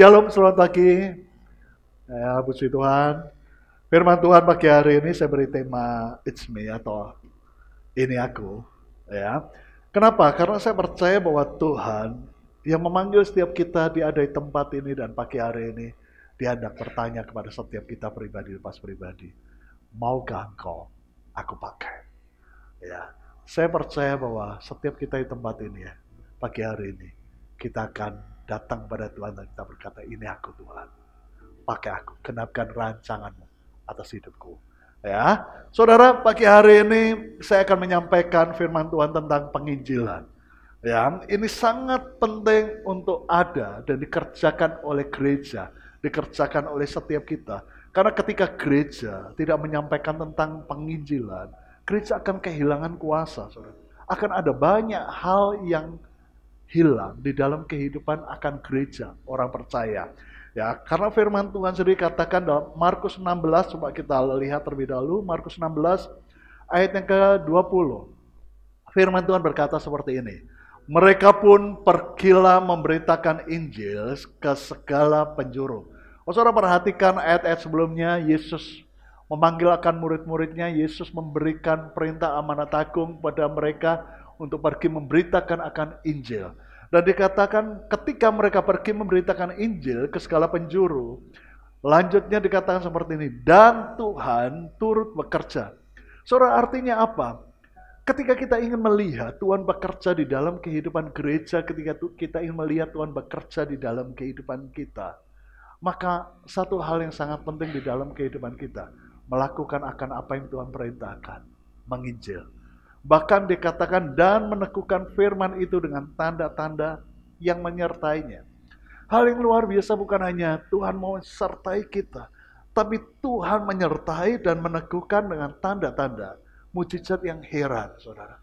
Shalom, selamat pagi. Ya, puji Tuhan. Firman Tuhan pagi hari ini saya beri tema It's Me atau Ini Aku. Ya. Kenapa? Karena saya percaya bahwa Tuhan yang memanggil setiap kita di ada tempat ini dan pagi hari ini, dia hendak bertanya kepada setiap kita pribadi lepas pribadi, maukah engkau aku pakai? Ya. Saya percaya bahwa setiap kita di tempat ini ya, pagi hari ini, kita akan datang pada Tuhan dan kita berkata, ini aku Tuhan. Pakai aku, kenapkan rancanganmu atas hidupku. Ya, saudara, pagi hari ini saya akan menyampaikan firman Tuhan tentang penginjilan. Ya, ini sangat penting untuk ada dan dikerjakan oleh gereja, dikerjakan oleh setiap kita. Karena ketika gereja tidak menyampaikan tentang penginjilan, gereja akan kehilangan kuasa, saudara. Akan ada banyak hal yang hilang di dalam kehidupan akan gereja orang percaya. Ya, karena firman Tuhan sendiri katakan dalam Markus 16 coba kita lihat terlebih dahulu Markus 16 ayat yang ke-20. Firman Tuhan berkata seperti ini. Mereka pun pergilah memberitakan Injil ke segala penjuru. Oh, saudara perhatikan ayat-ayat sebelumnya Yesus memanggil akan murid-muridnya, Yesus memberikan perintah amanat agung kepada mereka untuk pergi memberitakan akan Injil. Dan dikatakan ketika mereka pergi memberitakan Injil ke segala penjuru, lanjutnya dikatakan seperti ini, dan Tuhan turut bekerja. Saudara artinya apa? Ketika kita ingin melihat Tuhan bekerja di dalam kehidupan gereja, ketika kita ingin melihat Tuhan bekerja di dalam kehidupan kita, maka satu hal yang sangat penting di dalam kehidupan kita, melakukan akan apa yang Tuhan perintahkan, menginjil. Bahkan dikatakan dan menekukan firman itu dengan tanda-tanda yang menyertainya. Hal yang luar biasa bukan hanya Tuhan mau sertai kita, tapi Tuhan menyertai dan meneguhkan dengan tanda-tanda mujizat yang heran, saudara.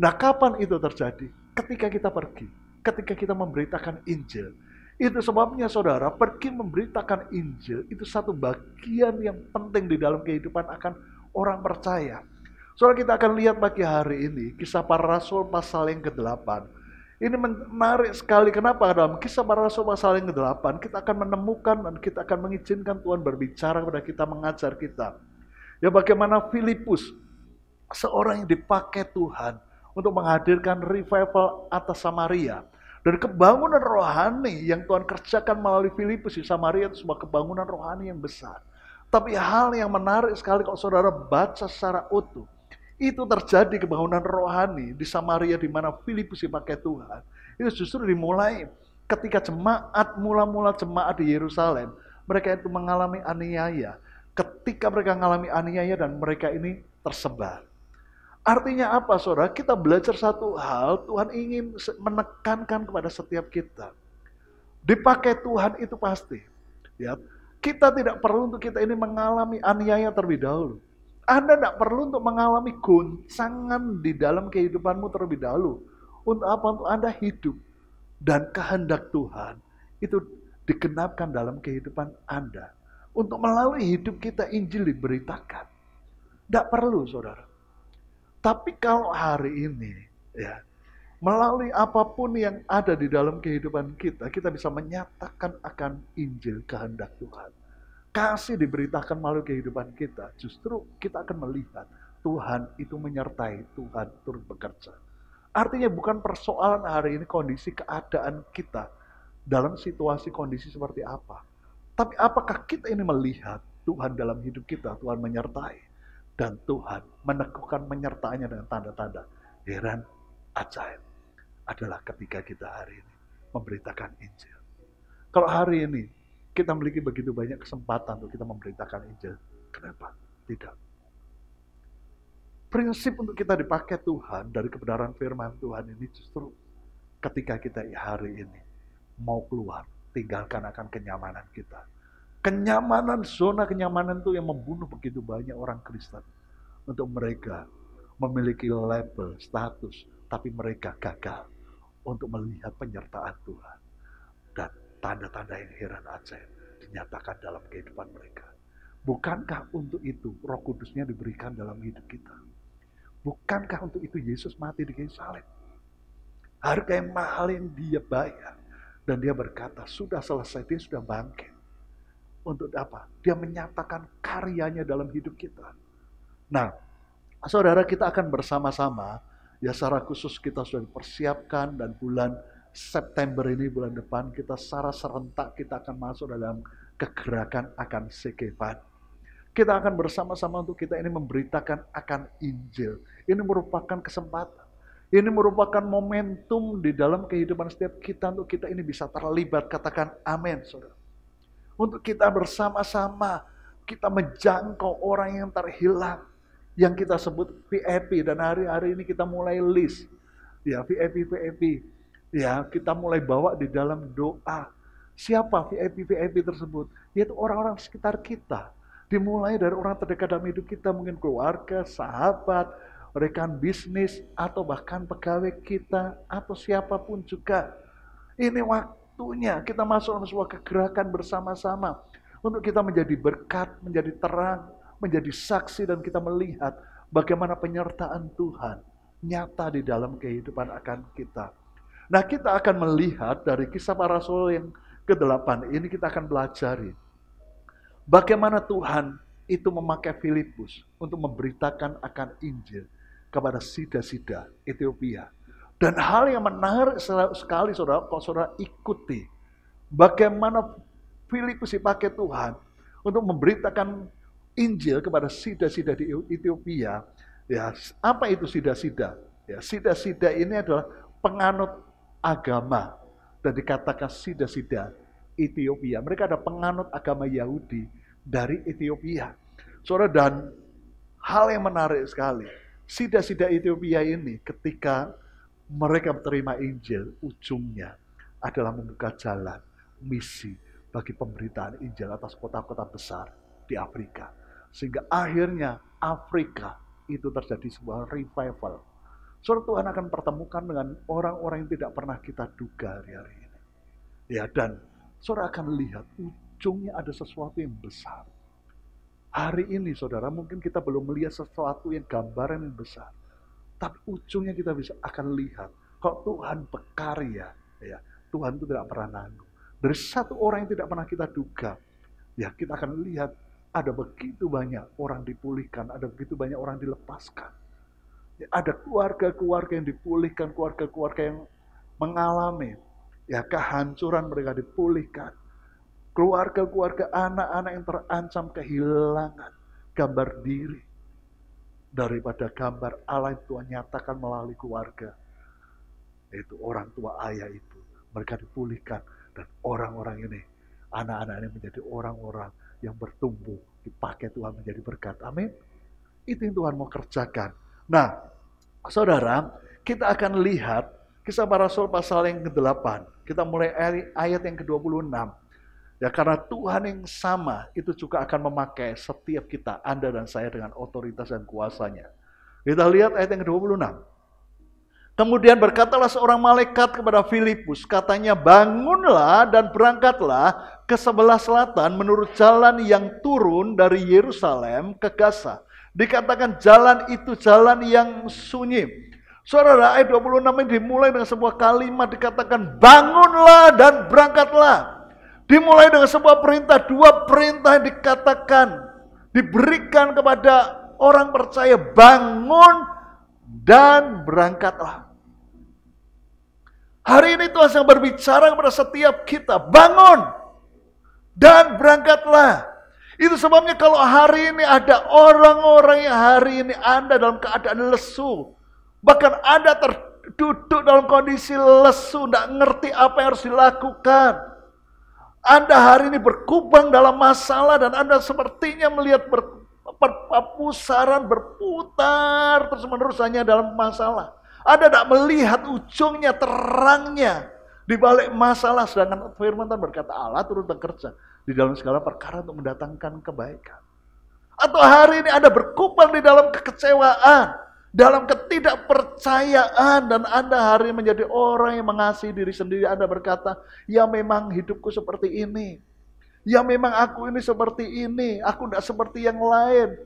Nah, kapan itu terjadi? Ketika kita pergi, ketika kita memberitakan Injil. Itu sebabnya, saudara, pergi memberitakan Injil itu satu bagian yang penting di dalam kehidupan akan orang percaya. Soalnya kita akan lihat pagi hari ini kisah para rasul pasal yang ke-8. Ini menarik sekali. Kenapa? Dalam kisah para rasul pasal yang ke-8, kita akan menemukan dan kita akan mengizinkan Tuhan berbicara kepada kita, mengajar kita. Ya bagaimana Filipus, seorang yang dipakai Tuhan untuk menghadirkan revival atas Samaria. Dan kebangunan rohani yang Tuhan kerjakan melalui Filipus di Samaria itu sebuah kebangunan rohani yang besar. Tapi hal yang menarik sekali kalau saudara baca secara utuh, itu terjadi kebangunan rohani di Samaria di mana Filipus dipakai Tuhan. Itu justru dimulai ketika jemaat, mula-mula jemaat di Yerusalem, mereka itu mengalami aniaya. Ketika mereka mengalami aniaya dan mereka ini tersebar. Artinya apa saudara? Kita belajar satu hal, Tuhan ingin menekankan kepada setiap kita. Dipakai Tuhan itu pasti. Ya, kita tidak perlu untuk kita ini mengalami aniaya terlebih dahulu. Anda tidak perlu untuk mengalami goncangan di dalam kehidupanmu terlebih dahulu. Untuk apa? Untuk Anda hidup. Dan kehendak Tuhan itu dikenapkan dalam kehidupan Anda. Untuk melalui hidup kita Injil diberitakan. Tidak perlu, saudara. Tapi kalau hari ini, ya, melalui apapun yang ada di dalam kehidupan kita, kita bisa menyatakan akan Injil kehendak Tuhan kasih diberitakan melalui kehidupan kita, justru kita akan melihat Tuhan itu menyertai, Tuhan turut bekerja. Artinya bukan persoalan hari ini kondisi keadaan kita dalam situasi kondisi seperti apa. Tapi apakah kita ini melihat Tuhan dalam hidup kita, Tuhan menyertai. Dan Tuhan meneguhkan menyertainya dengan tanda-tanda. Heran, ajaib adalah ketika kita hari ini memberitakan Injil. Kalau hari ini kita memiliki begitu banyak kesempatan untuk kita memberitakan Injil. Kenapa? Tidak. Prinsip untuk kita dipakai Tuhan dari kebenaran firman Tuhan ini justru ketika kita hari ini mau keluar, tinggalkan akan kenyamanan kita. Kenyamanan, zona kenyamanan itu yang membunuh begitu banyak orang Kristen. Untuk mereka memiliki label, status, tapi mereka gagal untuk melihat penyertaan Tuhan. Tanda-tanda yang heran aja dinyatakan dalam kehidupan mereka. Bukankah untuk itu roh kudusnya diberikan dalam hidup kita? Bukankah untuk itu Yesus mati di kayu salib? Harga yang mahal yang dia bayar. Dan dia berkata, sudah selesai, dia sudah bangkit. Untuk apa? Dia menyatakan karyanya dalam hidup kita. Nah, saudara kita akan bersama-sama, ya secara khusus kita sudah dipersiapkan dan bulan September ini bulan depan kita secara serentak kita akan masuk dalam kegerakan akan sekepat. Kita akan bersama-sama untuk kita ini memberitakan akan Injil. Ini merupakan kesempatan. Ini merupakan momentum di dalam kehidupan setiap kita untuk kita ini bisa terlibat. Katakan amin, saudara. Untuk kita bersama-sama kita menjangkau orang yang terhilang. Yang kita sebut VIP. Dan hari-hari ini kita mulai list. Ya, VIP, VIP ya kita mulai bawa di dalam doa. Siapa VIP-VIP tersebut? Yaitu orang-orang sekitar kita. Dimulai dari orang terdekat dalam hidup kita, mungkin keluarga, sahabat, rekan bisnis, atau bahkan pegawai kita, atau siapapun juga. Ini waktunya kita masuk dalam sebuah kegerakan bersama-sama. Untuk kita menjadi berkat, menjadi terang, menjadi saksi, dan kita melihat bagaimana penyertaan Tuhan nyata di dalam kehidupan akan kita. Nah kita akan melihat dari kisah para rasul yang ke-8 ini kita akan pelajari. Bagaimana Tuhan itu memakai Filipus untuk memberitakan akan Injil kepada sida-sida Ethiopia. Dan hal yang menarik sekali saudara, kalau saudara ikuti bagaimana Filipus dipakai Tuhan untuk memberitakan Injil kepada sida-sida di Ethiopia. Ya, apa itu sida-sida? Ya, sida-sida ini adalah penganut agama dan dikatakan sida-sida Ethiopia. Mereka ada penganut agama Yahudi dari Ethiopia. Saudara dan hal yang menarik sekali, sida-sida Ethiopia ini ketika mereka menerima Injil, ujungnya adalah membuka jalan misi bagi pemberitaan Injil atas kota-kota besar di Afrika. Sehingga akhirnya Afrika itu terjadi sebuah revival Suara Tuhan akan pertemukan dengan orang-orang yang tidak pernah kita duga hari-hari ini. Ya, dan saudara akan lihat ujungnya ada sesuatu yang besar. Hari ini saudara mungkin kita belum melihat sesuatu yang gambaran yang besar. Tapi ujungnya kita bisa akan lihat. Kalau Tuhan berkarya, ya, Tuhan itu tidak pernah nanggung. Dari satu orang yang tidak pernah kita duga, ya kita akan lihat ada begitu banyak orang dipulihkan, ada begitu banyak orang dilepaskan ada keluarga-keluarga yang dipulihkan, keluarga-keluarga yang mengalami ya kehancuran mereka dipulihkan. Keluarga-keluarga anak-anak yang terancam kehilangan gambar diri daripada gambar Allah yang Tuhan nyatakan melalui keluarga. Yaitu orang tua ayah itu Mereka dipulihkan dan orang-orang ini, anak-anak ini menjadi orang-orang yang bertumbuh, dipakai Tuhan menjadi berkat. Amin. Itu yang Tuhan mau kerjakan Nah, saudara, kita akan lihat kisah para rasul pasal yang ke-8. Kita mulai ayat yang ke-26. Ya karena Tuhan yang sama itu juga akan memakai setiap kita, Anda dan saya dengan otoritas dan kuasanya. Kita lihat ayat yang ke-26. Kemudian berkatalah seorang malaikat kepada Filipus, katanya bangunlah dan berangkatlah ke sebelah selatan menurut jalan yang turun dari Yerusalem ke Gaza Dikatakan jalan itu jalan yang sunyi. Saudara, ayat 26 ini dimulai dengan sebuah kalimat dikatakan bangunlah dan berangkatlah. Dimulai dengan sebuah perintah, dua perintah yang dikatakan diberikan kepada orang percaya bangun dan berangkatlah. Hari ini Tuhan sedang berbicara kepada setiap kita, bangun dan berangkatlah. Itu sebabnya kalau hari ini ada orang-orang yang hari ini Anda dalam keadaan lesu. Bahkan Anda terduduk dalam kondisi lesu, tidak ngerti apa yang harus dilakukan. Anda hari ini berkubang dalam masalah dan Anda sepertinya melihat ber, ber, berputar terus menerus hanya dalam masalah. Anda tidak melihat ujungnya, terangnya di balik masalah. Sedangkan firman Tuhan berkata Allah turut bekerja di dalam segala perkara untuk mendatangkan kebaikan. Atau hari ini Anda berkumpul di dalam kekecewaan, dalam ketidakpercayaan, dan Anda hari ini menjadi orang yang mengasihi diri sendiri. Anda berkata, ya memang hidupku seperti ini. Ya memang aku ini seperti ini, aku tidak seperti yang lain.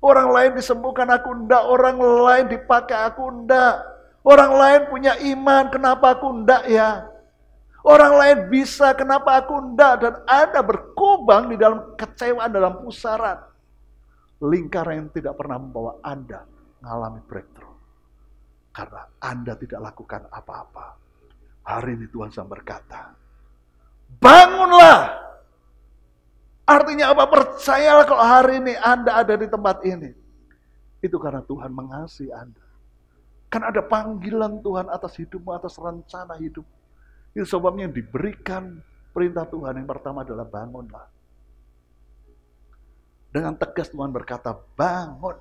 Orang lain disembuhkan aku tidak, orang lain dipakai aku tidak, Orang lain punya iman, kenapa aku tidak ya? Orang lain bisa, kenapa aku enggak? Dan Anda berkubang di dalam kecewaan, dalam pusaran. Lingkaran yang tidak pernah membawa Anda mengalami breakthrough. Karena Anda tidak lakukan apa-apa. Hari ini Tuhan sedang berkata, bangunlah. Artinya apa? Percayalah kalau hari ini Anda ada di tempat ini. Itu karena Tuhan mengasihi Anda. Kan ada panggilan Tuhan atas hidupmu, atas rencana hidupmu. Itu sebabnya yang diberikan perintah Tuhan yang pertama adalah bangunlah. Dengan tegas Tuhan berkata, bangun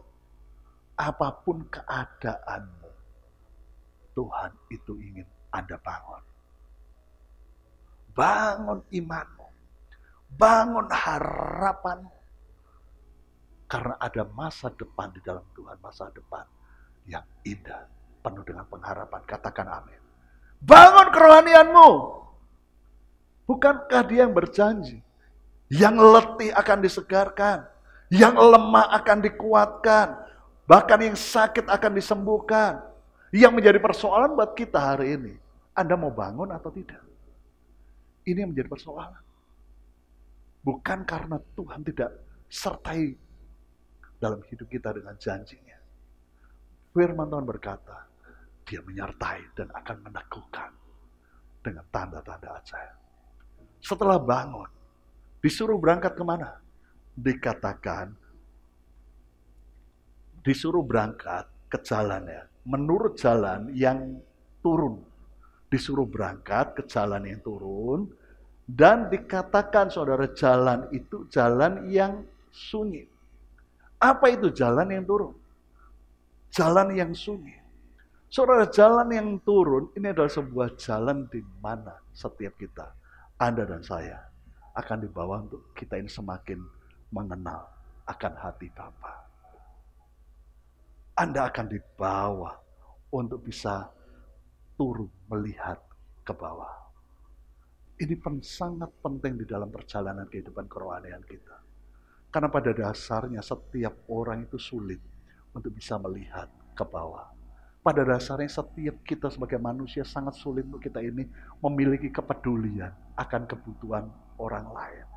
apapun keadaanmu. Tuhan itu ingin Anda bangun. Bangun imanmu. Bangun harapanmu. Karena ada masa depan di dalam Tuhan, masa depan yang indah, penuh dengan pengharapan. Katakan amin. Bangun kerohanianmu. Bukankah dia yang berjanji? Yang letih akan disegarkan. Yang lemah akan dikuatkan. Bahkan yang sakit akan disembuhkan. Yang menjadi persoalan buat kita hari ini. Anda mau bangun atau tidak? Ini yang menjadi persoalan. Bukan karena Tuhan tidak sertai dalam hidup kita dengan janjinya. Firman Tuhan berkata, dia menyertai dan akan meneguhkan dengan tanda-tanda ajaib. Setelah bangun, disuruh berangkat kemana? Dikatakan, disuruh berangkat ke jalan ya, menurut jalan yang turun. Disuruh berangkat ke jalan yang turun, dan dikatakan saudara jalan itu jalan yang sunyi. Apa itu jalan yang turun? Jalan yang sunyi Saudara, jalan yang turun ini adalah sebuah jalan di mana setiap kita, Anda dan saya, akan dibawa untuk kita ini semakin mengenal akan hati Bapa. Anda akan dibawa untuk bisa turun melihat ke bawah. Ini pen, sangat penting di dalam perjalanan kehidupan kerohanian kita. Karena pada dasarnya setiap orang itu sulit untuk bisa melihat ke bawah pada dasarnya setiap kita sebagai manusia sangat sulit untuk kita ini memiliki kepedulian akan kebutuhan orang lain.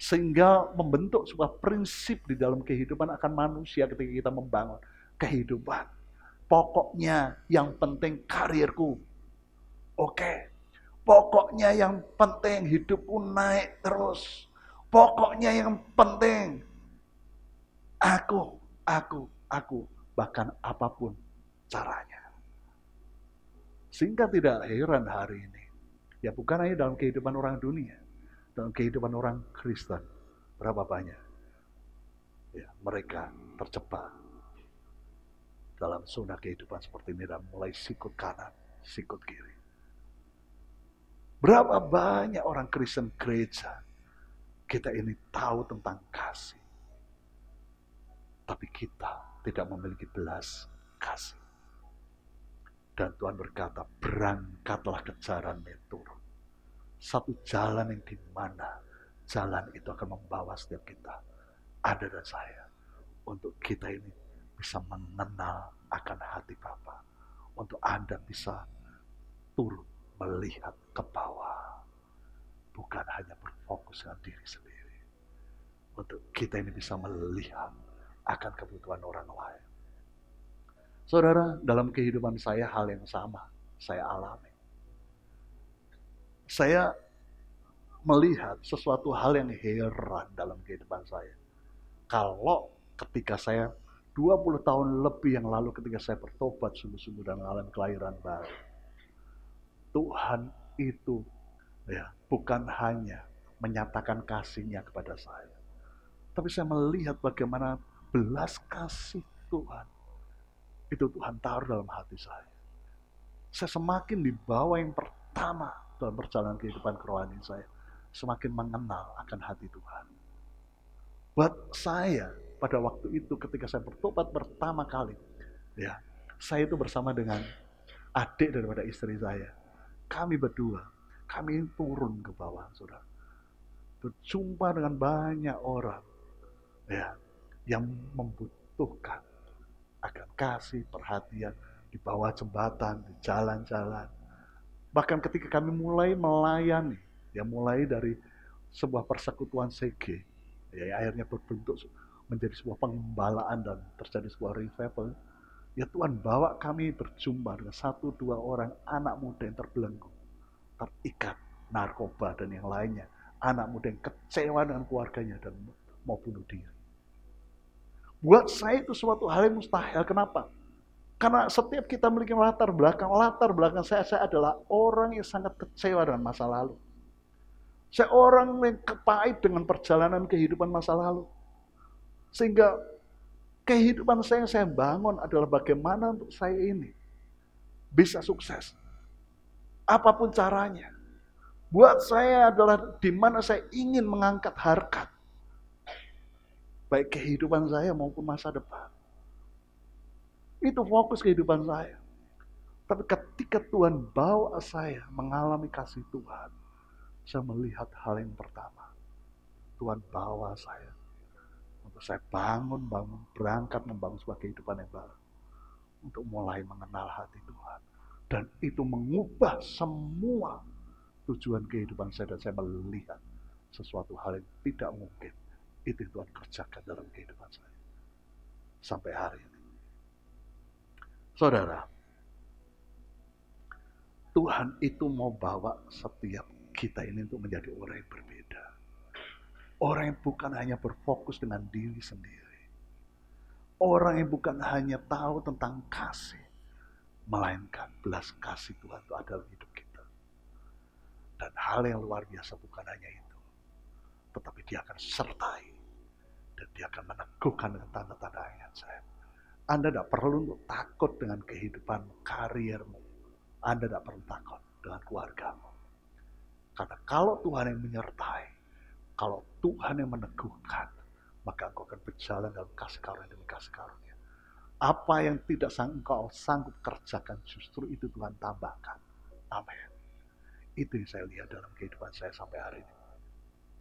Sehingga membentuk sebuah prinsip di dalam kehidupan akan manusia ketika kita membangun kehidupan. Pokoknya yang penting karirku. Oke. Pokoknya yang penting hidupku naik terus. Pokoknya yang penting aku, aku, aku, bahkan apapun caranya. Sehingga tidak heran hari ini. Ya bukan hanya dalam kehidupan orang dunia. Dalam kehidupan orang Kristen. Berapa banyak ya, mereka terjebak dalam zona kehidupan seperti ini dan mulai sikut kanan, sikut kiri. Berapa banyak orang Kristen gereja kita ini tahu tentang kasih. Tapi kita tidak memiliki belas kasih. Dan Tuhan berkata, berangkatlah ke jalan metur. Satu jalan yang dimana jalan itu akan membawa setiap kita, ada dan saya, untuk kita ini bisa mengenal akan hati Bapa, untuk Anda bisa turut melihat ke bawah, bukan hanya berfokus dengan diri sendiri, untuk kita ini bisa melihat akan kebutuhan orang lain Saudara, dalam kehidupan saya hal yang sama saya alami. Saya melihat sesuatu hal yang heran dalam kehidupan saya. Kalau ketika saya 20 tahun lebih yang lalu ketika saya bertobat sungguh-sungguh dan mengalami kelahiran baru. Tuhan itu ya bukan hanya menyatakan kasihnya kepada saya. Tapi saya melihat bagaimana belas kasih Tuhan itu Tuhan taruh dalam hati saya. Saya semakin dibawa yang pertama dalam perjalanan kehidupan kerohanian saya, semakin mengenal akan hati Tuhan. Buat saya pada waktu itu ketika saya bertobat pertama kali, ya saya itu bersama dengan adik daripada istri saya. Kami berdua, kami turun ke bawah, saudara. Berjumpa dengan banyak orang ya, yang membutuhkan Agar kasih perhatian di bawah jembatan, di jalan-jalan. Bahkan ketika kami mulai melayani, ya mulai dari sebuah persekutuan CG, ya akhirnya berbentuk menjadi sebuah pengembalaan dan terjadi sebuah revival. Ya Tuhan bawa kami berjumpa dengan satu dua orang anak muda yang terbelenggu, terikat narkoba dan yang lainnya. Anak muda yang kecewa dengan keluarganya dan mau bunuh diri. Buat saya itu suatu hal yang mustahil. Kenapa? Karena setiap kita memiliki latar belakang, latar belakang saya, saya adalah orang yang sangat kecewa dengan masa lalu. Saya orang yang kepahit dengan perjalanan kehidupan masa lalu. Sehingga kehidupan saya yang saya bangun adalah bagaimana untuk saya ini bisa sukses. Apapun caranya. Buat saya adalah di mana saya ingin mengangkat harkat. Baik kehidupan saya maupun masa depan. Itu fokus kehidupan saya. Tapi ketika Tuhan bawa saya mengalami kasih Tuhan, saya melihat hal yang pertama. Tuhan bawa saya untuk saya bangun, bangun, berangkat membangun sebuah kehidupan yang baru. Untuk mulai mengenal hati Tuhan. Dan itu mengubah semua tujuan kehidupan saya dan saya melihat sesuatu hal yang tidak mungkin itu yang Tuhan kerjakan dalam kehidupan saya. Sampai hari ini. Saudara, Tuhan itu mau bawa setiap kita ini untuk menjadi orang yang berbeda. Orang yang bukan hanya berfokus dengan diri sendiri. Orang yang bukan hanya tahu tentang kasih. Melainkan belas kasih Tuhan itu ada dalam hidup kita. Dan hal yang luar biasa bukan hanya itu. Tetapi dia akan sertai dan dia akan meneguhkan dengan tanda-tanda ayat saya. Anda tidak perlu takut dengan kehidupan kariermu. Anda tidak perlu takut dengan keluargamu. Karena kalau Tuhan yang menyertai, kalau Tuhan yang meneguhkan, maka engkau akan berjalan dalam kasih karunia demi kasih karunia. Apa yang tidak engkau sanggup kerjakan, justru itu Tuhan tambahkan. Amin. Itu yang saya lihat dalam kehidupan saya sampai hari ini.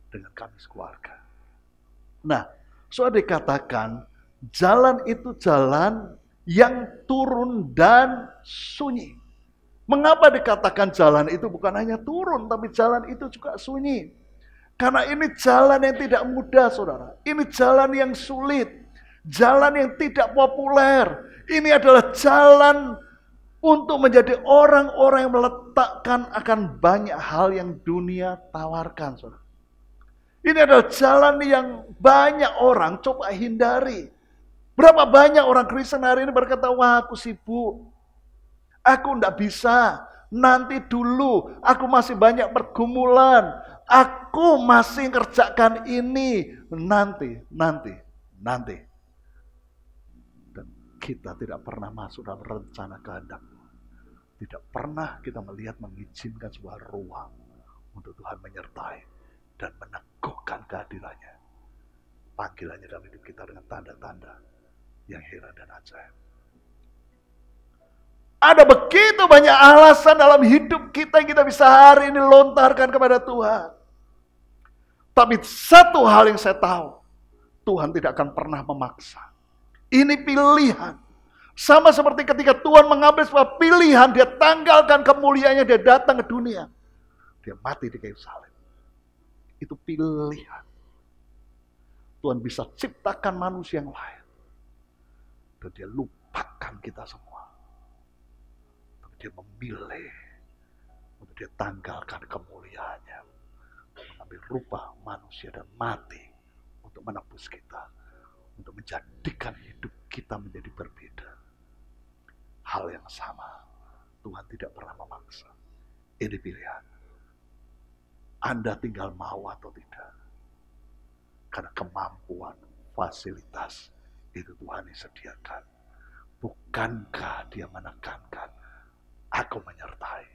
Dengan kami sekeluarga. Nah, Soal dikatakan, jalan itu jalan yang turun dan sunyi. Mengapa dikatakan jalan itu bukan hanya turun, tapi jalan itu juga sunyi? Karena ini jalan yang tidak mudah, saudara. Ini jalan yang sulit, jalan yang tidak populer. Ini adalah jalan untuk menjadi orang-orang yang meletakkan akan banyak hal yang dunia tawarkan, saudara. Ini adalah jalan yang banyak orang coba hindari. Berapa banyak orang Kristen hari ini berkata, wah aku sibuk. Aku tidak bisa. Nanti dulu aku masih banyak pergumulan. Aku masih kerjakan ini. Nanti, nanti, nanti. Dan kita tidak pernah masuk dalam rencana kehendak. Tidak pernah kita melihat mengizinkan sebuah ruang untuk Tuhan menyertai dan meneguhkan kehadirannya. Panggilannya dalam hidup kita dengan tanda-tanda yang heran dan ajaib. Ada begitu banyak alasan dalam hidup kita yang kita bisa hari ini lontarkan kepada Tuhan. Tapi satu hal yang saya tahu, Tuhan tidak akan pernah memaksa. Ini pilihan. Sama seperti ketika Tuhan mengambil sebuah pilihan, dia tanggalkan kemuliaannya, dia datang ke dunia. Dia mati di kayu salib itu pilihan. Tuhan bisa ciptakan manusia yang lain. Dan dia lupakan kita semua. Tapi dia memilih untuk dia tanggalkan kemuliaannya. Mengambil rupa manusia dan mati untuk menebus kita. Untuk menjadikan hidup kita menjadi berbeda. Hal yang sama. Tuhan tidak pernah memaksa. Ini pilihan. Anda tinggal mau atau tidak. Karena kemampuan, fasilitas itu Tuhan yang sediakan. Bukankah dia menekankan, aku menyertai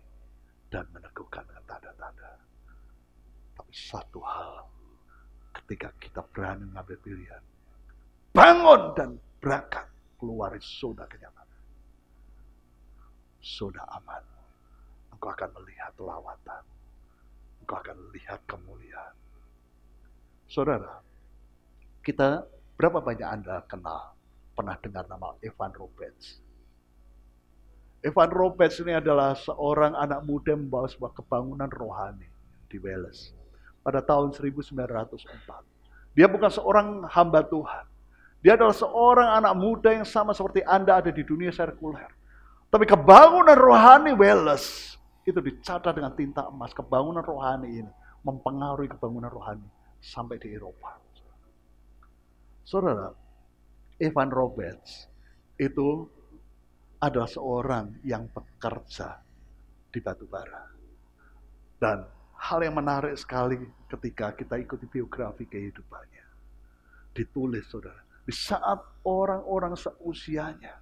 dan meneguhkan dengan tanda-tanda. Tapi satu hal, ketika kita berani mengambil pilihan, bangun dan berangkat keluar zona kenyamanan. Zona aman. Engkau akan melihat lawatan engkau akan lihat kemuliaan. Saudara, kita berapa banyak Anda kenal, pernah dengar nama Evan Roberts? Evan Roberts ini adalah seorang anak muda membawa sebuah kebangunan rohani di Wales pada tahun 1904. Dia bukan seorang hamba Tuhan. Dia adalah seorang anak muda yang sama seperti Anda ada di dunia sekuler. Tapi kebangunan rohani Wales itu dicatat dengan tinta emas kebangunan rohani ini mempengaruhi kebangunan rohani sampai di Eropa. Saudara, Evan Roberts itu adalah seorang yang bekerja di batu bara. Dan hal yang menarik sekali ketika kita ikuti biografi kehidupannya. Ditulis saudara, di saat orang-orang seusianya,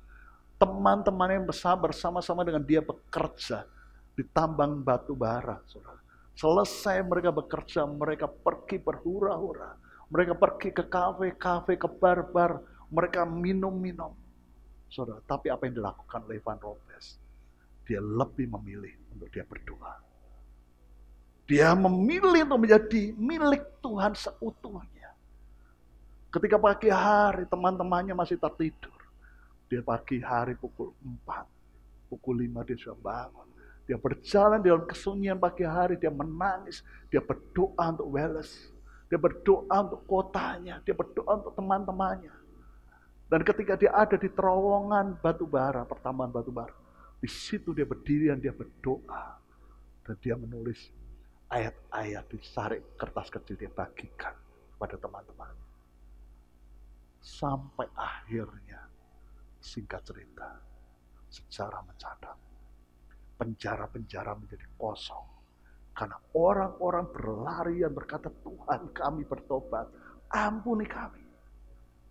teman temannya yang bersama-sama dengan dia bekerja, ditambang batu bara. Saudara. Selesai mereka bekerja, mereka pergi berhura-hura. Mereka pergi ke kafe-kafe, ke bar-bar. Mereka minum-minum. Saudara, tapi apa yang dilakukan oleh Ivan Dia lebih memilih untuk dia berdoa. Dia memilih untuk menjadi milik Tuhan seutuhnya. Ketika pagi hari teman-temannya masih tertidur. Dia pagi hari pukul 4, pukul 5 dia sudah bangun dia berjalan di dalam kesunyian pagi hari, dia menangis, dia berdoa untuk Wales, dia berdoa untuk kotanya, dia berdoa untuk teman-temannya. Dan ketika dia ada di terowongan batu bara, pertambahan batu bara, di situ dia berdiri dan dia berdoa. Dan dia menulis ayat-ayat di sarik kertas kecil dia bagikan kepada teman-teman. Sampai akhirnya, singkat cerita, sejarah mencatat penjara-penjara menjadi kosong. Karena orang-orang berlari yang berkata, Tuhan kami bertobat, ampuni kami.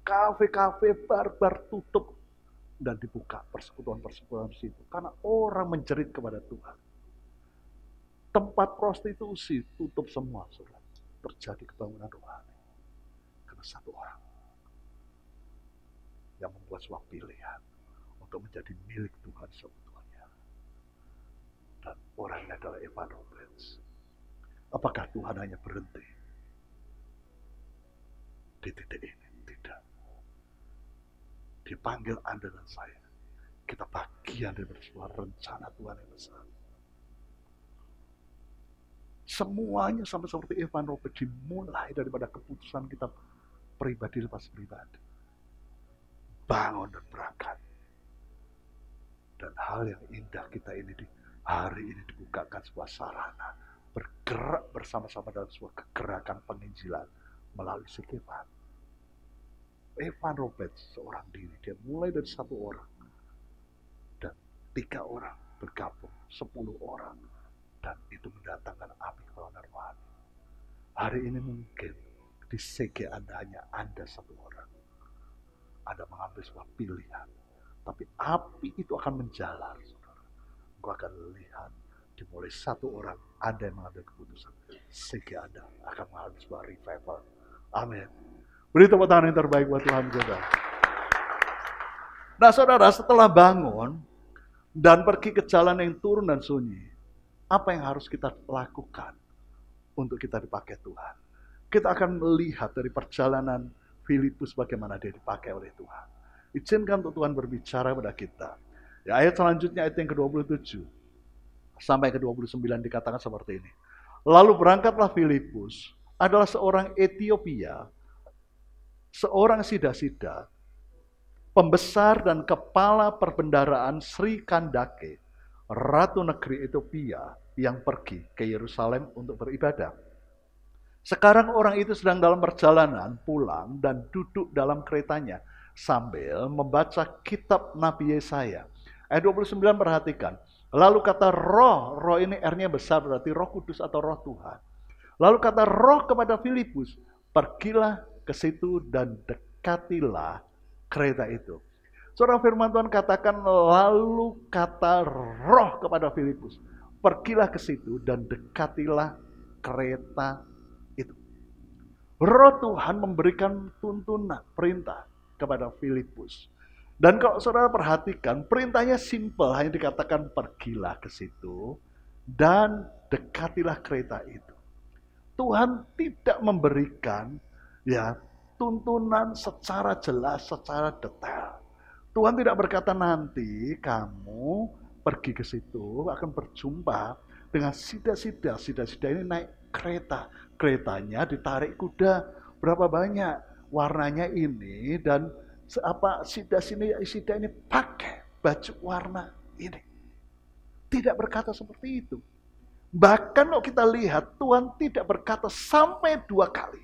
Kafe-kafe barbar tutup dan dibuka persekutuan-persekutuan di situ. Karena orang menjerit kepada Tuhan. Tempat prostitusi tutup semua, surat. Terjadi kebangunan rohani. Karena satu orang yang membuat sebuah pilihan untuk menjadi milik Tuhan semua. Orangnya adalah Emmanuel Prince. Apakah Tuhan hanya berhenti di titik ini? Tidak. Dipanggil Anda dan saya. Kita bagian dari sebuah rencana Tuhan yang besar. Semuanya sama seperti Evan Robert dimulai daripada keputusan kita pribadi lepas pribadi. Bangun dan berangkat. Dan hal yang indah kita ini di hari ini dibukakan sebuah sarana bergerak bersama-sama dalam sebuah kegerakan penginjilan melalui sekepan Evan Roberts seorang diri, dia mulai dari satu orang dan tiga orang bergabung, sepuluh orang dan itu mendatangkan api keluar rohani. Hari ini mungkin di segi Anda hanya Anda satu orang. Anda mengambil sebuah pilihan, tapi api itu akan menjalar engkau akan lihat dimulai satu orang ada yang mengambil keputusan sehingga ada akan mengalami sebuah revival. Amin. Beri tepuk tangan yang terbaik buat Tuhan kita. Nah saudara setelah bangun dan pergi ke jalan yang turun dan sunyi, apa yang harus kita lakukan untuk kita dipakai Tuhan? Kita akan melihat dari perjalanan Filipus bagaimana dia dipakai oleh Tuhan. Izinkan untuk Tuhan berbicara pada kita Ya, ayat selanjutnya ayat yang ke-27 sampai ke-29 dikatakan seperti ini. Lalu berangkatlah Filipus adalah seorang Ethiopia, seorang sida-sida, pembesar dan kepala perbendaraan Sri Kandake, ratu negeri Ethiopia yang pergi ke Yerusalem untuk beribadah. Sekarang orang itu sedang dalam perjalanan pulang dan duduk dalam keretanya sambil membaca kitab Nabi Yesaya Ayat 29 perhatikan. Lalu kata roh, roh ini R-nya besar berarti roh kudus atau roh Tuhan. Lalu kata roh kepada Filipus, pergilah ke situ dan dekatilah kereta itu. Seorang firman Tuhan katakan lalu kata roh kepada Filipus. Pergilah ke situ dan dekatilah kereta itu. Roh Tuhan memberikan tuntunan, perintah kepada Filipus. Dan kalau saudara perhatikan, perintahnya simple, hanya dikatakan pergilah ke situ dan dekatilah kereta itu. Tuhan tidak memberikan ya tuntunan secara jelas, secara detail. Tuhan tidak berkata nanti kamu pergi ke situ akan berjumpa dengan sida-sida. Sida-sida ini naik kereta. Keretanya ditarik kuda. Berapa banyak? Warnanya ini dan apa Sida sini Sida ini pakai baju warna ini. Tidak berkata seperti itu. Bahkan kalau kita lihat Tuhan tidak berkata sampai dua kali.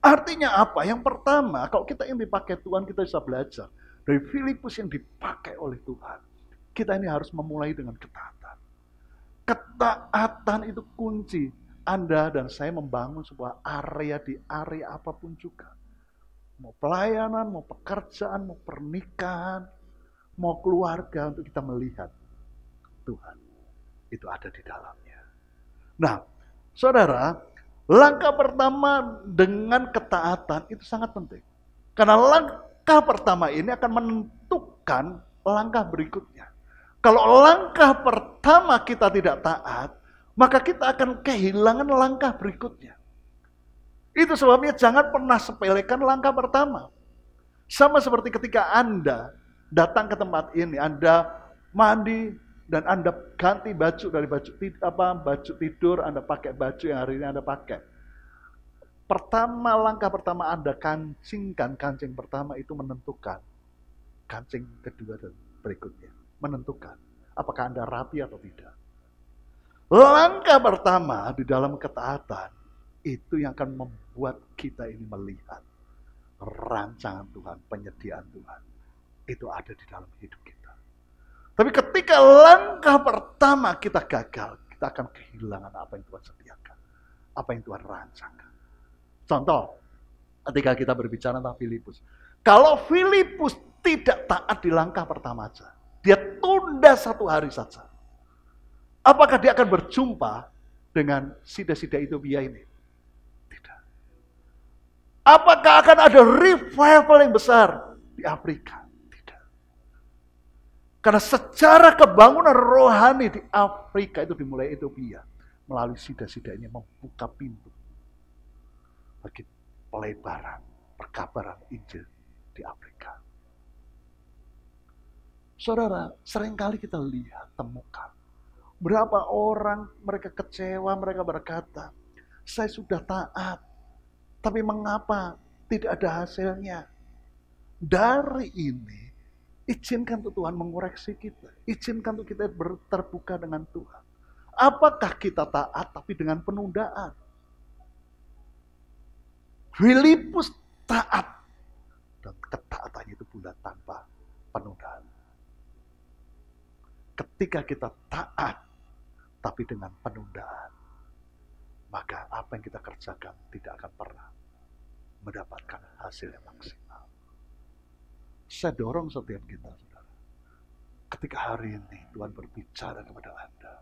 Artinya apa? Yang pertama, kalau kita ingin dipakai Tuhan, kita bisa belajar. Dari Filipus yang dipakai oleh Tuhan. Kita ini harus memulai dengan ketaatan. Ketaatan itu kunci. Anda dan saya membangun sebuah area di area apapun juga. Mau pelayanan, mau pekerjaan, mau pernikahan, mau keluarga untuk kita melihat Tuhan. Itu ada di dalamnya. Nah, saudara, langkah pertama dengan ketaatan itu sangat penting. Karena langkah pertama ini akan menentukan langkah berikutnya. Kalau langkah pertama kita tidak taat, maka kita akan kehilangan langkah berikutnya. Itu sebabnya jangan pernah sepelekan langkah pertama. Sama seperti ketika Anda datang ke tempat ini, Anda mandi dan Anda ganti baju dari baju apa baju tidur, Anda pakai baju yang hari ini Anda pakai. Pertama langkah pertama Anda kancingkan, kancing pertama itu menentukan. Kancing kedua dan berikutnya menentukan apakah Anda rapi atau tidak. Langkah pertama di dalam ketaatan itu yang akan membuat kita ini melihat rancangan Tuhan, penyediaan Tuhan. Itu ada di dalam hidup kita. Tapi ketika langkah pertama kita gagal, kita akan kehilangan apa yang Tuhan sediakan. Apa yang Tuhan rancangkan. Contoh, ketika kita berbicara tentang Filipus. Kalau Filipus tidak taat di langkah pertama saja, dia tunda satu hari saja. Apakah dia akan berjumpa dengan sida-sida Ethiopia ini? Apakah akan ada revival yang besar di Afrika? Tidak. Karena secara kebangunan rohani di Afrika itu dimulai Ethiopia melalui sida-sidanya membuka pintu bagi pelebaran perkabaran Injil di Afrika. Saudara, seringkali kita lihat, temukan. Berapa orang mereka kecewa, mereka berkata, saya sudah taat, tapi mengapa tidak ada hasilnya? Dari ini, izinkan untuk Tuhan mengoreksi kita. Izinkan untuk kita terbuka dengan Tuhan. Apakah kita taat tapi dengan penundaan? Filipus taat. Dan ketaatannya itu bulat tanpa penundaan. Ketika kita taat tapi dengan penundaan apa yang kita kerjakan tidak akan pernah mendapatkan hasil yang maksimal. Saya dorong setiap kita, saudara. Ketika hari ini Tuhan berbicara kepada Anda,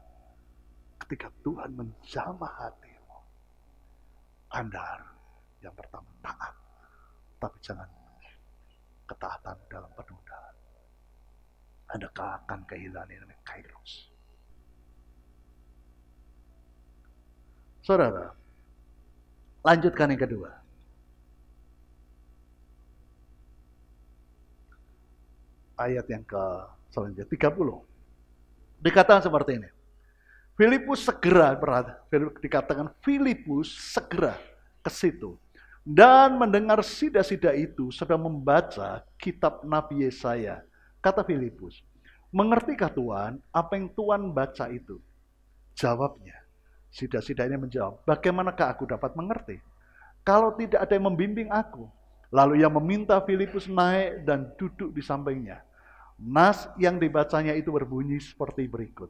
ketika Tuhan menjamah hatimu, Anda yang pertama taat, tapi jangan ketaatan dalam penundaan. Anda akan kehilangan yang namanya kairos. Saudara, Lanjutkan yang kedua. Ayat yang ke selanjutnya 30. Dikatakan seperti ini. Filipus segera berarti Dikatakan Filipus segera ke situ dan mendengar sida-sida itu sedang membaca kitab Nabi Yesaya. Kata Filipus, mengertikah Tuhan apa yang Tuhan baca itu? Jawabnya, Sida-sida ini menjawab, bagaimanakah aku dapat mengerti? Kalau tidak ada yang membimbing aku. Lalu ia meminta Filipus naik dan duduk di sampingnya. Nas yang dibacanya itu berbunyi seperti berikut.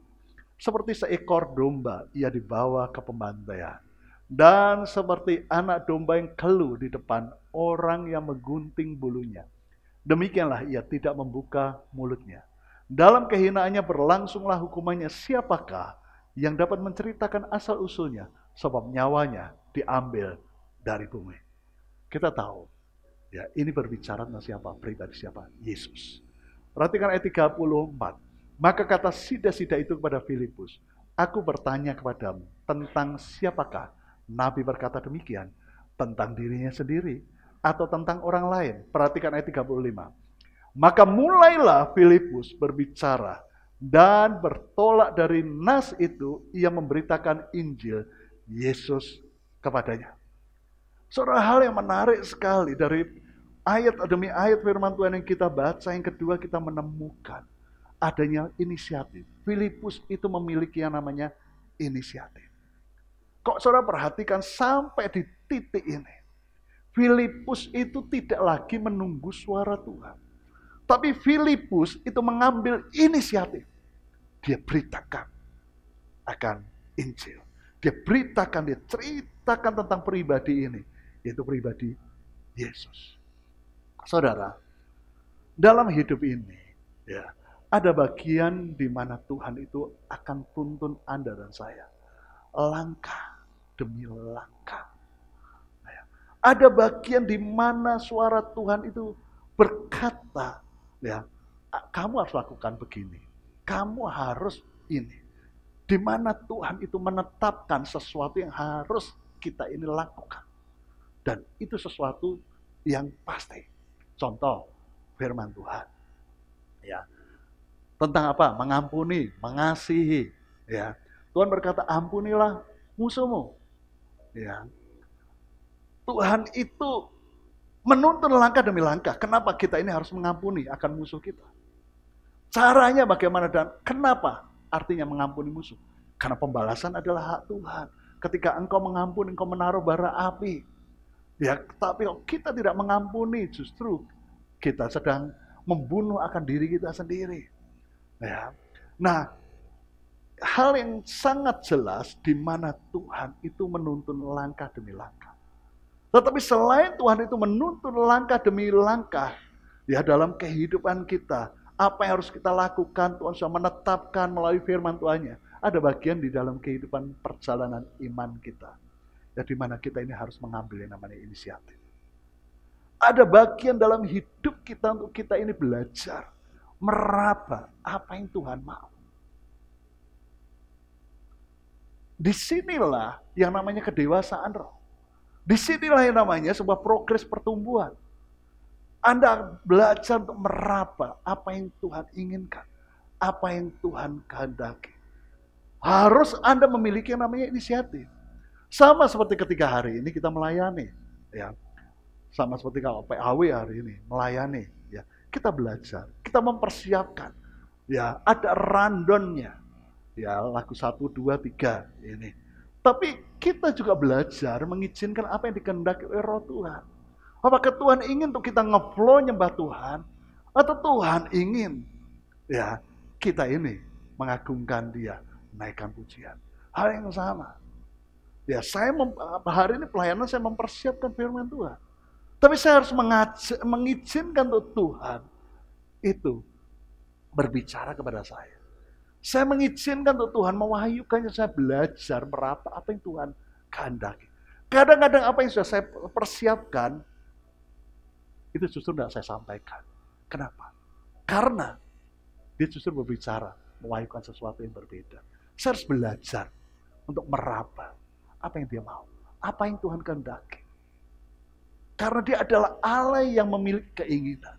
Seperti seekor domba ia dibawa ke pembantaian. Dan seperti anak domba yang keluh di depan orang yang menggunting bulunya. Demikianlah ia tidak membuka mulutnya. Dalam kehinaannya berlangsunglah hukumannya. Siapakah yang dapat menceritakan asal-usulnya sebab nyawanya diambil dari bumi. Kita tahu, ya ini berbicara tentang siapa? Pribadi siapa? Yesus. Perhatikan ayat 34. Maka kata sida-sida itu kepada Filipus, Aku bertanya kepadamu tentang siapakah Nabi berkata demikian, tentang dirinya sendiri atau tentang orang lain. Perhatikan ayat 35. Maka mulailah Filipus berbicara dan bertolak dari nas itu ia memberitakan Injil Yesus kepadanya. Seorang hal yang menarik sekali dari ayat demi ayat firman Tuhan yang kita baca yang kedua kita menemukan adanya inisiatif. Filipus itu memiliki yang namanya inisiatif. Kok saudara perhatikan sampai di titik ini. Filipus itu tidak lagi menunggu suara Tuhan. Tapi Filipus itu mengambil inisiatif dia beritakan akan Injil. Dia beritakan, dia ceritakan tentang pribadi ini, yaitu pribadi Yesus. Saudara, dalam hidup ini, ya, ada bagian di mana Tuhan itu akan tuntun Anda dan saya. Langkah demi langkah. Ya. Ada bagian di mana suara Tuhan itu berkata, ya, kamu harus lakukan begini kamu harus ini. Di mana Tuhan itu menetapkan sesuatu yang harus kita ini lakukan. Dan itu sesuatu yang pasti. Contoh, firman Tuhan. Ya. Tentang apa? Mengampuni, mengasihi. Ya. Tuhan berkata, ampunilah musuhmu. Ya. Tuhan itu menuntun langkah demi langkah. Kenapa kita ini harus mengampuni akan musuh kita? Caranya bagaimana dan kenapa? Artinya mengampuni musuh. Karena pembalasan adalah hak Tuhan. Ketika engkau mengampuni, engkau menaruh bara api. Ya, tapi kita tidak mengampuni, justru kita sedang membunuh akan diri kita sendiri. Ya. Nah, hal yang sangat jelas di mana Tuhan itu menuntun langkah demi langkah. Tetapi selain Tuhan itu menuntun langkah demi langkah, ya dalam kehidupan kita, apa yang harus kita lakukan, Tuhan sudah menetapkan melalui firman Tuhan-nya. Ada bagian di dalam kehidupan perjalanan iman kita. Di mana kita ini harus mengambil yang namanya inisiatif. Ada bagian dalam hidup kita untuk kita ini belajar. Meraba apa yang Tuhan mau. Disinilah yang namanya kedewasaan roh. Disinilah yang namanya sebuah progres pertumbuhan. Anda belajar untuk meraba apa yang Tuhan inginkan, apa yang Tuhan kehendaki. Harus Anda memiliki yang namanya inisiatif. Sama seperti ketika hari ini kita melayani, ya. Sama seperti kalau PAW hari ini melayani, ya. Kita belajar, kita mempersiapkan. Ya, ada randonnya. Ya, lagu satu, dua, tiga ini. Tapi kita juga belajar mengizinkan apa yang dikehendaki oleh Roh Tuhan. Apakah Tuhan ingin untuk kita ngeflow nyembah Tuhan? Atau Tuhan ingin ya kita ini mengagungkan dia, naikkan pujian. Hal yang sama. Ya, saya mem, hari ini pelayanan saya mempersiapkan firman Tuhan. Tapi saya harus mengaj- mengizinkan untuk Tuhan itu berbicara kepada saya. Saya mengizinkan untuk Tuhan mewahyukannya, saya belajar berapa apa yang Tuhan kehendaki. Kadang-kadang apa yang sudah saya persiapkan itu justru tidak saya sampaikan. Kenapa? Karena dia justru berbicara, mewahyukan sesuatu yang berbeda. Saya harus belajar untuk meraba apa yang dia mau, apa yang Tuhan kehendaki. Karena dia adalah Allah yang memiliki keinginan.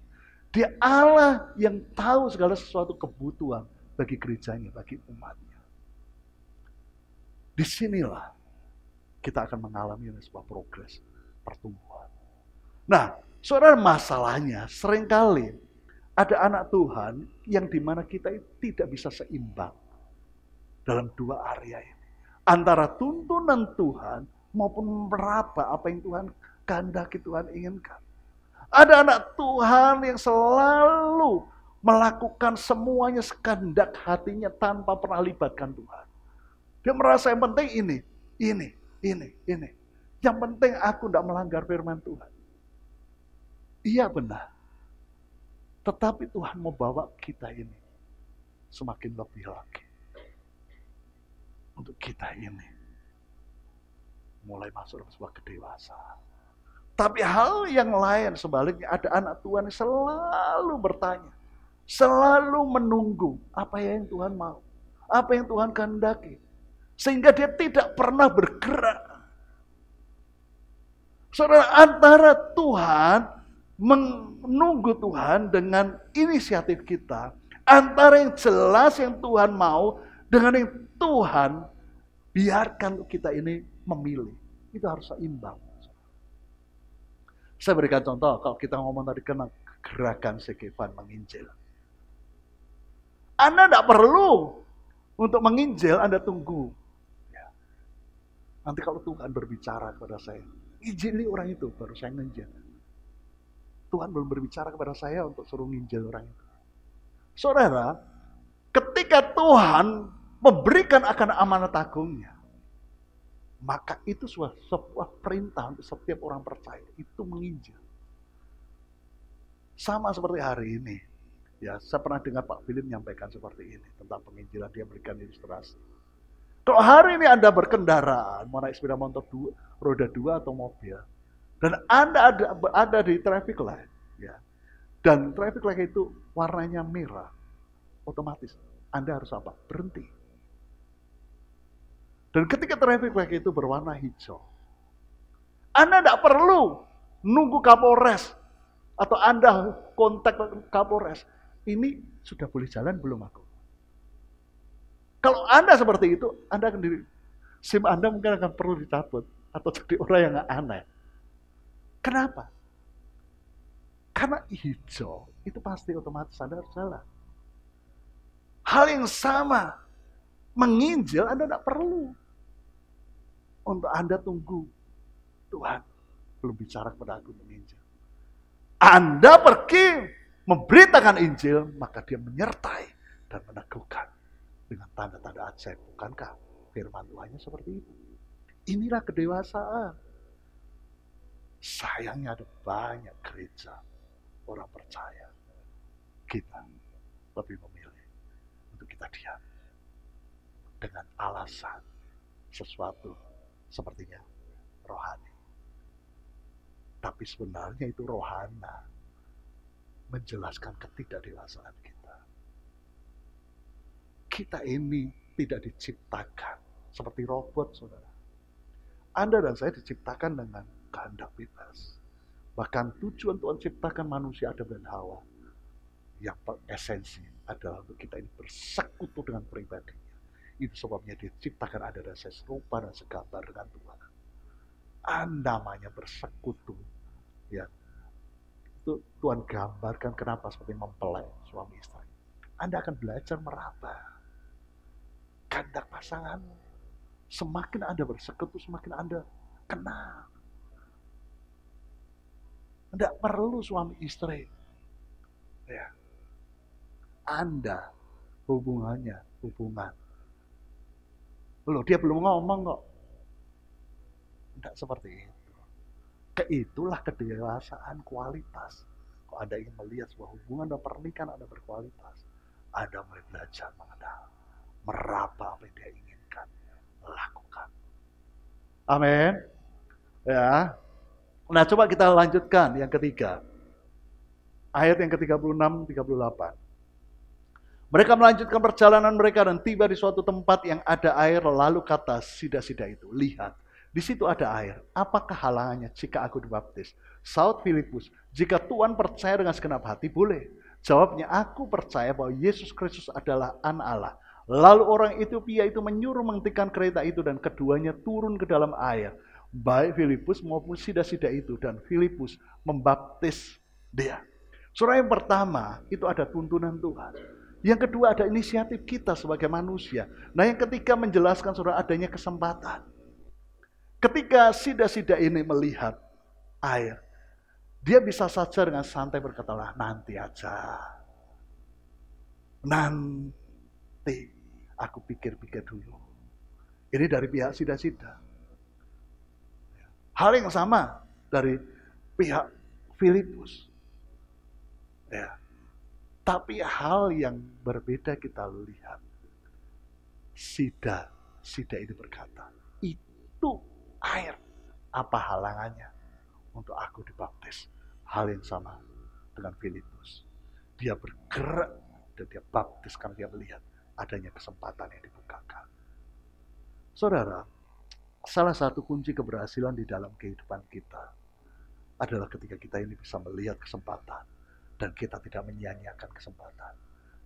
Dia Allah yang tahu segala sesuatu kebutuhan bagi gerejanya, bagi umatnya. Disinilah kita akan mengalami sebuah progres pertumbuhan. Nah, Saudara masalahnya seringkali ada anak Tuhan yang dimana kita tidak bisa seimbang dalam dua area ini. Antara tuntunan Tuhan maupun meraba apa yang Tuhan kehendaki Tuhan inginkan. Ada anak Tuhan yang selalu melakukan semuanya sekandak hatinya tanpa pernah libatkan Tuhan. Dia merasa yang penting ini, ini, ini, ini. Yang penting aku tidak melanggar firman Tuhan. Iya benar. Tetapi Tuhan mau bawa kita ini semakin lebih lagi. Untuk kita ini mulai masuk dalam sebuah kedewasaan. Tapi hal yang lain sebaliknya ada anak Tuhan yang selalu bertanya. Selalu menunggu apa yang Tuhan mau. Apa yang Tuhan kehendaki. Sehingga dia tidak pernah bergerak. Saudara, antara Tuhan menunggu Tuhan dengan inisiatif kita antara yang jelas yang Tuhan mau dengan yang Tuhan biarkan kita ini memilih. Itu harus seimbang. Saya berikan contoh kalau kita ngomong tadi kena gerakan Sekefan menginjil. Anda tidak perlu untuk menginjil, Anda tunggu. Ya. Nanti kalau Tuhan berbicara kepada saya, izinkan orang itu, baru saya menginjil. Tuhan belum berbicara kepada saya untuk suruh nginjil orang itu. Saudara, ketika Tuhan memberikan akan amanat agungnya, maka itu sebuah, sebuah perintah untuk setiap orang percaya itu menginjil. Sama seperti hari ini, ya saya pernah dengar Pak Philip menyampaikan seperti ini tentang penginjilan dia berikan ilustrasi. Kalau hari ini Anda berkendaraan, mau naik sepeda motor dua, roda dua atau mobil, dan Anda ada, ada di traffic light. Ya. Dan traffic light itu warnanya merah. Otomatis Anda harus apa? Berhenti. Dan ketika traffic light itu berwarna hijau, Anda tidak perlu nunggu Kapolres atau Anda kontak Kapolres. Ini sudah boleh jalan belum aku? Kalau Anda seperti itu, Anda akan diri, SIM Anda mungkin akan perlu dicabut atau jadi orang yang aneh. Kenapa? Karena hijau itu pasti otomatis Anda harus Hal yang sama, menginjil Anda tidak perlu. Untuk Anda tunggu, Tuhan belum bicara kepada aku menginjil. Anda pergi memberitakan Injil, maka dia menyertai dan meneguhkan dengan tanda-tanda ajaib. Bukankah firman Tuhannya seperti itu? Inilah kedewasaan. Sayangnya ada banyak gereja orang percaya. Kita lebih memilih untuk kita diam. Dengan alasan sesuatu sepertinya rohani. Tapi sebenarnya itu rohana menjelaskan ketidakdewasaan kita. Kita ini tidak diciptakan seperti robot, saudara. Anda dan saya diciptakan dengan kehendak bebas. Bahkan tujuan Tuhan ciptakan manusia Adam dan Hawa yang esensi adalah untuk kita ini bersekutu dengan pribadinya. Itu sebabnya dia ciptakan ada dan serupa dan segambar dengan Tuhan. hanya ah, bersekutu. Ya. Itu Tuhan gambarkan kenapa seperti mempelai suami istri. Anda akan belajar meraba kandak pasangan. Semakin Anda bersekutu, semakin Anda kenal tidak perlu suami istri. Ya. Anda hubungannya hubungan. Loh, dia belum ngomong kok. Tidak seperti itu. Keitulah kedewasaan kualitas. Kok ada yang melihat sebuah hubungan dan pernikahan ada berkualitas, Ada mulai belajar mengenal, meraba apa yang dia inginkan, lakukan. Amin. Ya, Nah, coba kita lanjutkan yang ketiga. Ayat yang ke-36, 38. Mereka melanjutkan perjalanan mereka dan tiba di suatu tempat yang ada air, lalu kata sida-sida itu, lihat, di situ ada air. Apakah halangannya jika aku dibaptis? Saud Filipus, jika Tuhan percaya dengan segenap hati, boleh. Jawabnya, aku percaya bahwa Yesus Kristus adalah anak Allah. Lalu orang Ethiopia itu menyuruh menghentikan kereta itu dan keduanya turun ke dalam air baik Filipus maupun sida-sida itu dan Filipus membaptis dia. Surah yang pertama itu ada tuntunan Tuhan. Yang kedua ada inisiatif kita sebagai manusia. Nah yang ketiga menjelaskan surah adanya kesempatan. Ketika sida-sida ini melihat air, dia bisa saja dengan santai berkatalah nanti aja. Nanti aku pikir-pikir dulu. Ini dari pihak sida-sida. Hal yang sama dari pihak Filipus. Ya. Tapi hal yang berbeda kita lihat. Sida, Sida itu berkata, itu air. Apa halangannya untuk aku dibaptis? Hal yang sama dengan Filipus. Dia bergerak dan dia baptis karena dia melihat adanya kesempatan yang dibukakan. Saudara, salah satu kunci keberhasilan di dalam kehidupan kita adalah ketika kita ini bisa melihat kesempatan dan kita tidak menyia-nyiakan kesempatan.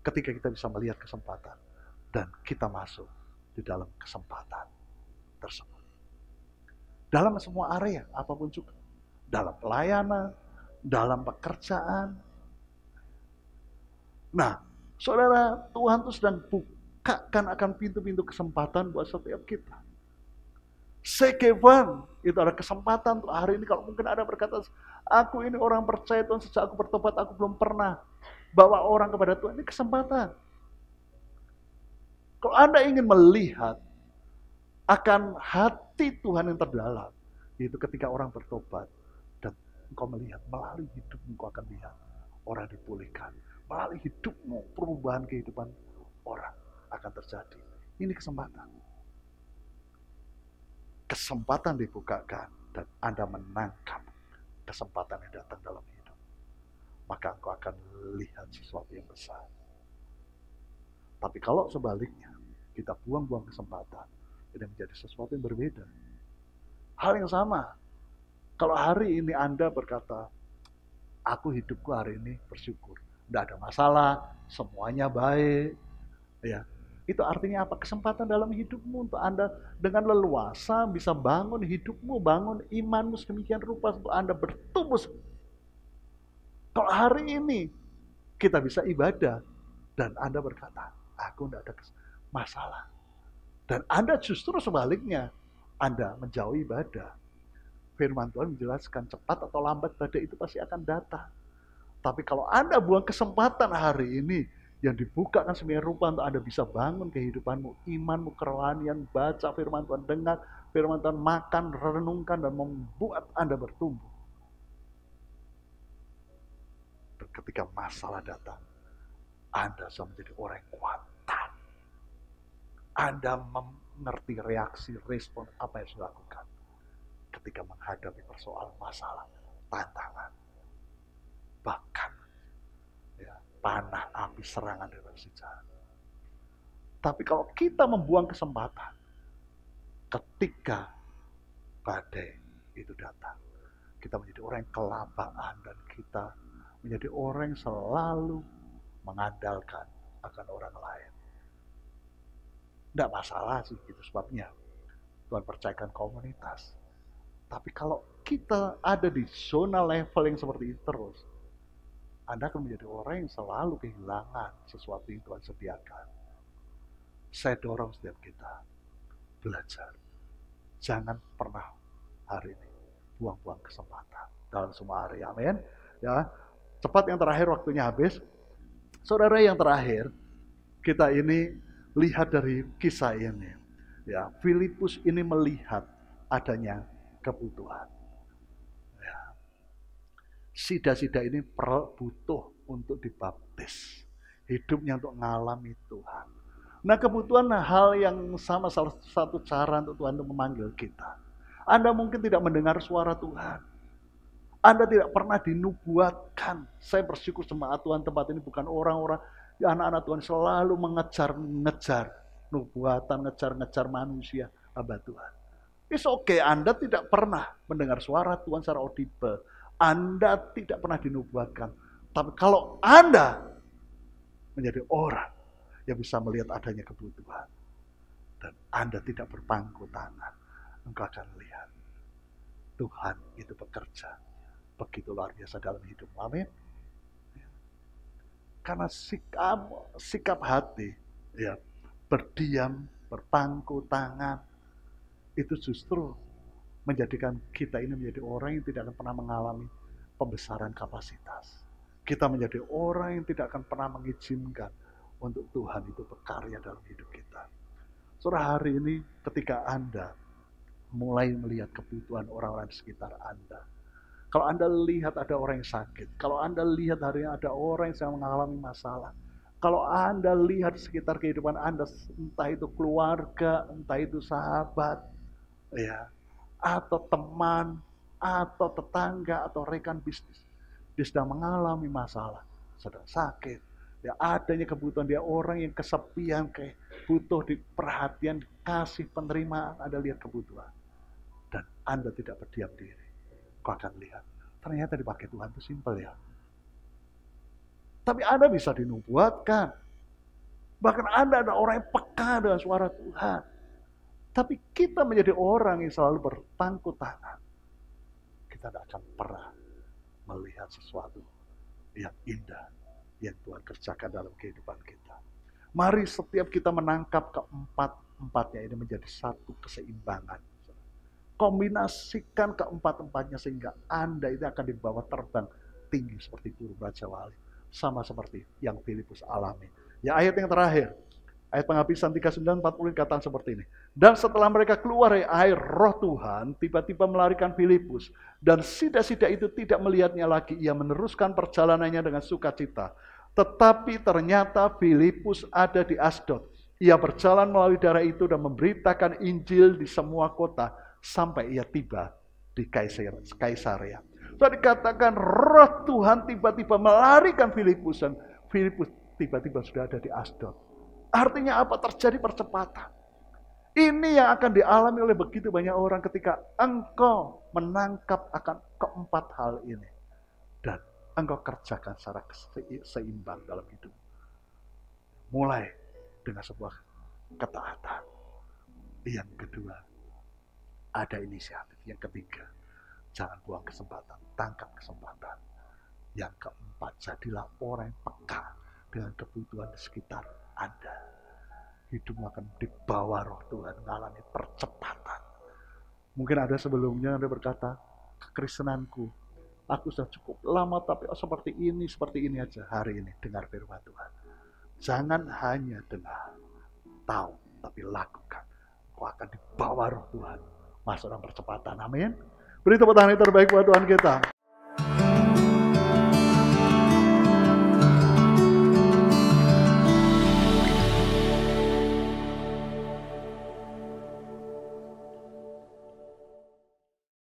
Ketika kita bisa melihat kesempatan dan kita masuk di dalam kesempatan tersebut. Dalam semua area, apapun juga. Dalam pelayanan, dalam pekerjaan. Nah, saudara, Tuhan itu sedang bukakan akan pintu-pintu kesempatan buat setiap kita. Sekevan, itu ada kesempatan untuk hari ini kalau mungkin ada berkata, aku ini orang percaya Tuhan sejak aku bertobat, aku belum pernah bawa orang kepada Tuhan. Ini kesempatan. Kalau Anda ingin melihat akan hati Tuhan yang terdalam, yaitu ketika orang bertobat dan engkau melihat melalui hidup engkau akan lihat orang dipulihkan. Melalui hidupmu perubahan kehidupan orang akan terjadi. Ini kesempatan kesempatan dibukakan dan Anda menangkap kesempatan yang datang dalam hidup, maka engkau akan lihat sesuatu yang besar. Tapi kalau sebaliknya, kita buang-buang kesempatan, ini menjadi sesuatu yang berbeda. Hal yang sama, kalau hari ini Anda berkata, aku hidupku hari ini bersyukur, tidak ada masalah, semuanya baik, ya itu artinya apa? Kesempatan dalam hidupmu untuk Anda dengan leluasa bisa bangun hidupmu, bangun imanmu sedemikian rupa untuk Anda bertumbuh. Kalau hari ini kita bisa ibadah dan Anda berkata, aku tidak ada masalah. Dan Anda justru sebaliknya, Anda menjauhi ibadah. Firman Tuhan menjelaskan cepat atau lambat badai itu pasti akan datang. Tapi kalau Anda buang kesempatan hari ini, yang dibukakan semuanya rupa untuk Anda bisa bangun kehidupanmu, imanmu, kerohanian, baca firman Tuhan, dengar firman Tuhan, makan, renungkan, dan membuat Anda bertumbuh. Dan ketika masalah datang, Anda bisa menjadi orang yang kuat. Anda mengerti reaksi, respon apa yang sudah lakukan ketika menghadapi persoalan masalah, tantangan, bahkan panah api serangan dari si jahat. Tapi kalau kita membuang kesempatan, ketika badai itu datang, kita menjadi orang yang kelaparan dan kita menjadi orang yang selalu mengandalkan akan orang lain. Tidak masalah sih, itu sebabnya Tuhan percayakan komunitas. Tapi kalau kita ada di zona level yang seperti itu terus, anda akan menjadi orang yang selalu kehilangan sesuatu yang Tuhan sediakan. Saya dorong setiap kita belajar. Jangan pernah hari ini buang-buang kesempatan dalam semua hari. Amin. Ya, cepat yang terakhir waktunya habis. Saudara yang terakhir, kita ini lihat dari kisah ini. Ya, Filipus ini melihat adanya kebutuhan sida-sida ini perlu butuh untuk dibaptis. Hidupnya untuk ngalami Tuhan. Nah kebutuhan hal yang sama salah satu cara untuk Tuhan untuk memanggil kita. Anda mungkin tidak mendengar suara Tuhan. Anda tidak pernah dinubuatkan. Saya bersyukur sama Tuhan tempat ini bukan orang-orang. Ya anak-anak Tuhan selalu mengejar-ngejar nubuatan, ngejar-ngejar manusia abad Tuhan. It's okay, Anda tidak pernah mendengar suara Tuhan secara audible. Anda tidak pernah dinubuatkan. Tapi kalau Anda menjadi orang yang bisa melihat adanya kebutuhan. Dan Anda tidak berpangku tangan. Engkau akan lihat. Tuhan itu bekerja. Begitu luar biasa dalam hidup. Amin. Karena sikap, sikap hati, ya, berdiam, berpangku tangan, itu justru menjadikan kita ini menjadi orang yang tidak akan pernah mengalami pembesaran kapasitas. Kita menjadi orang yang tidak akan pernah mengizinkan untuk Tuhan itu berkarya dalam hidup kita. Saudara, hari ini ketika Anda mulai melihat kebutuhan orang-orang di sekitar Anda, kalau Anda lihat ada orang yang sakit, kalau Anda lihat hari ini ada orang yang sedang mengalami masalah, kalau Anda lihat sekitar kehidupan Anda, entah itu keluarga, entah itu sahabat, ya, atau teman, atau tetangga, atau rekan bisnis. Dia sedang mengalami masalah, sedang sakit. Ya adanya kebutuhan dia orang yang kesepian, kayak butuh diperhatian, kasih penerimaan. ada lihat kebutuhan. Dan Anda tidak berdiam diri. Kau akan lihat. Ternyata dipakai Tuhan itu simpel ya. Tapi Anda bisa dinubuatkan. Bahkan Anda ada orang yang peka dengan suara Tuhan tapi kita menjadi orang yang selalu berpangku tangan. Kita tidak akan pernah melihat sesuatu yang indah yang Tuhan kerjakan dalam kehidupan kita. Mari setiap kita menangkap keempat-empatnya ini menjadi satu keseimbangan. Kombinasikan keempat-empatnya sehingga Anda itu akan dibawa terbang tinggi seperti baca wali. Sama seperti yang Filipus alami. Ya ayat yang terakhir, ayat penghabisan 39 40 kataan seperti ini dan setelah mereka keluar dari eh, air, roh Tuhan tiba-tiba melarikan Filipus. Dan sida-sida itu tidak melihatnya lagi. Ia meneruskan perjalanannya dengan sukacita. Tetapi ternyata Filipus ada di Asdod. Ia berjalan melalui darah itu dan memberitakan Injil di semua kota sampai ia tiba di Kaisarea. Saya dikatakan roh Tuhan tiba-tiba melarikan Filipus dan Filipus tiba-tiba sudah ada di Asdod. Artinya apa? Terjadi percepatan. Ini yang akan dialami oleh begitu banyak orang ketika engkau menangkap akan keempat hal ini. Dan engkau kerjakan secara seimbang dalam hidup. Mulai dengan sebuah ketaatan. Yang kedua, ada inisiatif. Yang ketiga, jangan buang kesempatan, tangkap kesempatan. Yang keempat, jadilah orang yang peka dengan kebutuhan di sekitar Anda hidup akan dibawa roh Tuhan mengalami percepatan. Mungkin ada sebelumnya Anda berkata, kekristenanku, aku sudah cukup lama tapi oh, seperti ini, seperti ini aja hari ini dengar firman Tuhan. Jangan hanya dengar, tahu, tapi lakukan. Kau akan dibawa roh Tuhan. Masuk dalam percepatan. Amin. Beri tepuk tangan yang terbaik buat Tuhan kita.